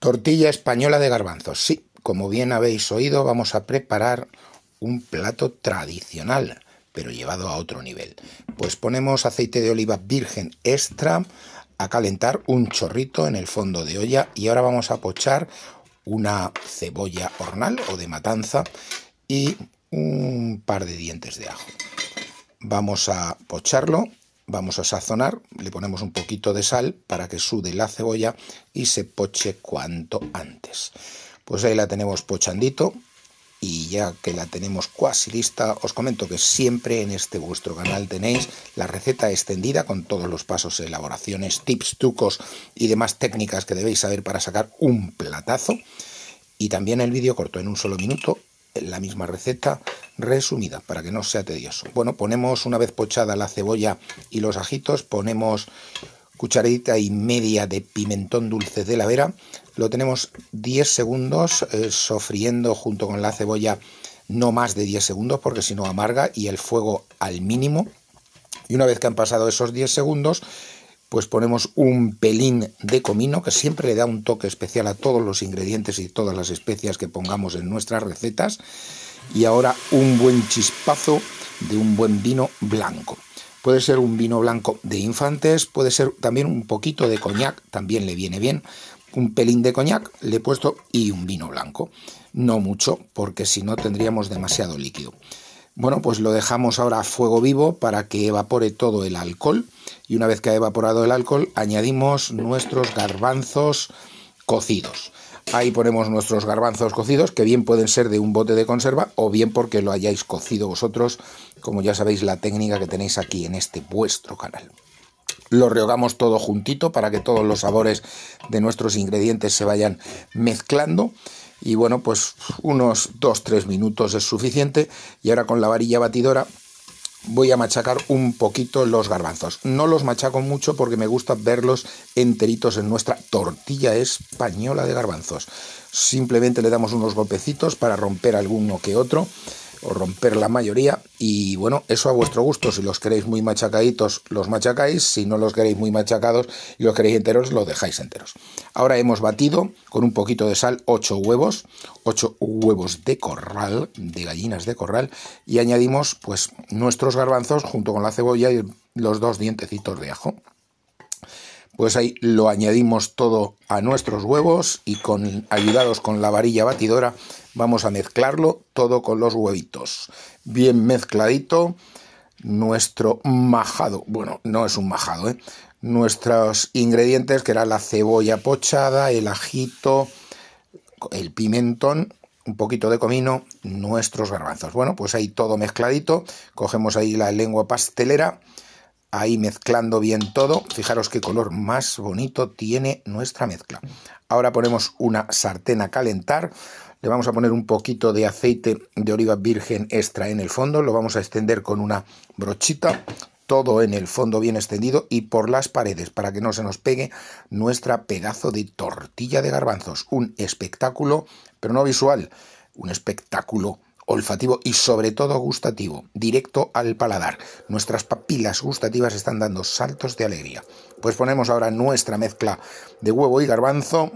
Tortilla española de garbanzos. Sí, como bien habéis oído, vamos a preparar un plato tradicional, pero llevado a otro nivel. Pues ponemos aceite de oliva virgen extra a calentar un chorrito en el fondo de olla y ahora vamos a pochar una cebolla hornal o de matanza y un par de dientes de ajo. Vamos a pocharlo Vamos a sazonar, le ponemos un poquito de sal para que sude la cebolla y se poche cuanto antes. Pues ahí la tenemos pochandito y ya que la tenemos cuasi lista, os comento que siempre en este vuestro canal tenéis la receta extendida con todos los pasos, elaboraciones, tips, trucos y demás técnicas que debéis saber para sacar un platazo. Y también el vídeo corto en un solo minuto, la misma receta resumida para que no sea tedioso. Bueno, ponemos una vez pochada la cebolla y los ajitos, ponemos cucharadita y media de pimentón dulce de la vera, lo tenemos 10 segundos eh, sofriendo junto con la cebolla no más de 10 segundos porque si no amarga y el fuego al mínimo. Y una vez que han pasado esos 10 segundos, pues ponemos un pelín de comino que siempre le da un toque especial a todos los ingredientes y todas las especias que pongamos en nuestras recetas y ahora un buen chispazo de un buen vino blanco. Puede ser un vino blanco de infantes, puede ser también un poquito de coñac, también le viene bien. Un pelín de coñac le he puesto y un vino blanco. No mucho, porque si no tendríamos demasiado líquido. Bueno, pues lo dejamos ahora a fuego vivo para que evapore todo el alcohol. Y una vez que ha evaporado el alcohol, añadimos nuestros garbanzos cocidos. Ahí ponemos nuestros garbanzos cocidos, que bien pueden ser de un bote de conserva o bien porque lo hayáis cocido vosotros, como ya sabéis la técnica que tenéis aquí en este vuestro canal. Lo rehogamos todo juntito para que todos los sabores de nuestros ingredientes se vayan mezclando. Y bueno, pues unos 2-3 minutos es suficiente. Y ahora con la varilla batidora voy a machacar un poquito los garbanzos. No los machaco mucho porque me gusta verlos enteritos en nuestra tortilla española de garbanzos. Simplemente le damos unos golpecitos para romper alguno que otro o romper la mayoría. Y bueno, eso a vuestro gusto. Si los queréis muy machacaditos, los machacáis. Si no los queréis muy machacados y los queréis enteros, los dejáis enteros. Ahora hemos batido con un poquito de sal 8 huevos, 8 huevos de corral, de gallinas de corral, y añadimos pues nuestros garbanzos junto con la cebolla y los dos dientecitos de ajo pues ahí lo añadimos todo a nuestros huevos y con ayudados con la varilla batidora Vamos a mezclarlo todo con los huevitos. Bien mezcladito nuestro majado. Bueno, no es un majado, ¿eh? Nuestros ingredientes, que era la cebolla pochada, el ajito, el pimentón, un poquito de comino, nuestros garbanzos. Bueno, pues ahí todo mezcladito. Cogemos ahí la lengua pastelera, ahí mezclando bien todo. Fijaros qué color más bonito tiene nuestra mezcla. Ahora ponemos una sartén a calentar le vamos a poner un poquito de aceite de oliva virgen extra en el fondo, lo vamos a extender con una brochita, todo en el fondo bien extendido y por las paredes para que no se nos pegue nuestra pedazo de tortilla de garbanzos. Un espectáculo, pero no visual, un espectáculo olfativo y sobre todo gustativo, directo al paladar. Nuestras papilas gustativas están dando saltos de alegría. Pues ponemos ahora nuestra mezcla de huevo y garbanzo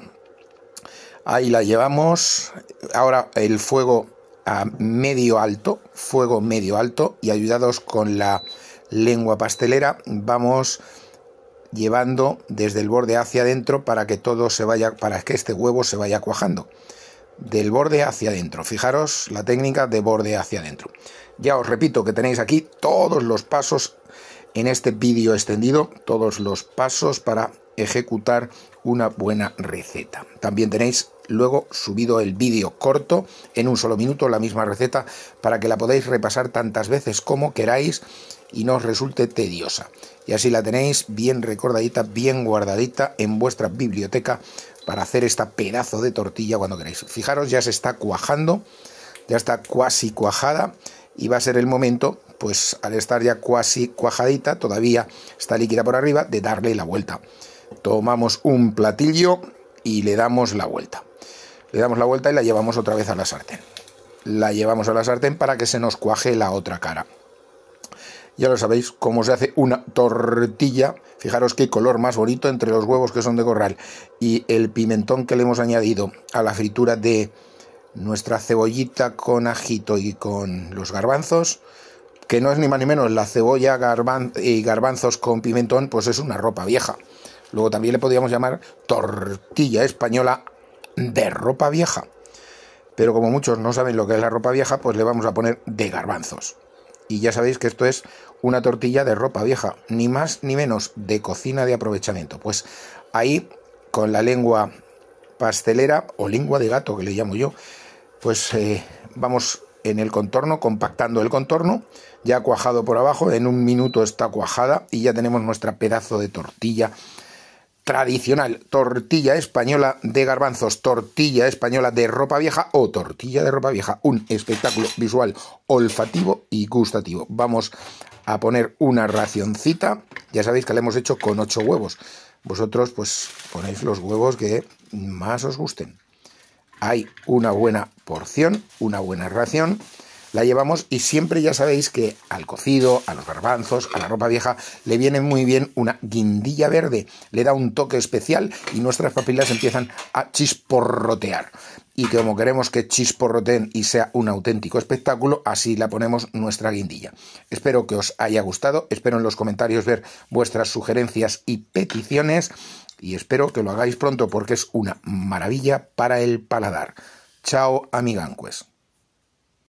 Ahí la llevamos. Ahora el fuego a medio alto, fuego medio alto y ayudados con la lengua pastelera vamos llevando desde el borde hacia adentro para que todo se vaya, para que este huevo se vaya cuajando. Del borde hacia adentro. Fijaros la técnica de borde hacia adentro. Ya os repito que tenéis aquí todos los pasos en este vídeo extendido, todos los pasos para ejecutar una buena receta. También tenéis luego subido el vídeo corto en un solo minuto, la misma receta, para que la podáis repasar tantas veces como queráis y no os resulte tediosa. Y así la tenéis bien recordadita, bien guardadita en vuestra biblioteca para hacer esta pedazo de tortilla cuando queráis. Fijaros, ya se está cuajando, ya está cuasi cuajada y va a ser el momento, pues al estar ya cuasi cuajadita, todavía está líquida por arriba, de darle la vuelta tomamos un platillo y le damos la vuelta. Le damos la vuelta y la llevamos otra vez a la sartén. La llevamos a la sartén para que se nos cuaje la otra cara. Ya lo sabéis cómo se hace una tortilla. Fijaros qué color más bonito entre los huevos que son de corral y el pimentón que le hemos añadido a la fritura de nuestra cebollita con ajito y con los garbanzos. Que no es ni más ni menos la cebolla y garbanzos con pimentón, pues es una ropa vieja. Luego también le podríamos llamar tortilla española de ropa vieja. Pero como muchos no saben lo que es la ropa vieja, pues le vamos a poner de garbanzos. Y ya sabéis que esto es una tortilla de ropa vieja, ni más ni menos de cocina de aprovechamiento. Pues ahí, con la lengua pastelera o lengua de gato, que le llamo yo, pues eh, vamos en el contorno, compactando el contorno, ya cuajado por abajo, en un minuto está cuajada y ya tenemos nuestra pedazo de tortilla tradicional, tortilla española de garbanzos, tortilla española de ropa vieja o tortilla de ropa vieja, un espectáculo visual, olfativo y gustativo. Vamos a poner una racioncita, ya sabéis que la hemos hecho con 8 huevos. Vosotros pues ponéis los huevos que más os gusten. Hay una buena porción, una buena ración la llevamos y siempre ya sabéis que al cocido, a los garbanzos, a la ropa vieja, le viene muy bien una guindilla verde, le da un toque especial y nuestras papilas empiezan a chisporrotear y como queremos que chisporroteen y sea un auténtico espectáculo, así la ponemos nuestra guindilla. Espero que os haya gustado, espero en los comentarios ver vuestras sugerencias y peticiones y espero que lo hagáis pronto porque es una maravilla para el paladar. Chao amigancues.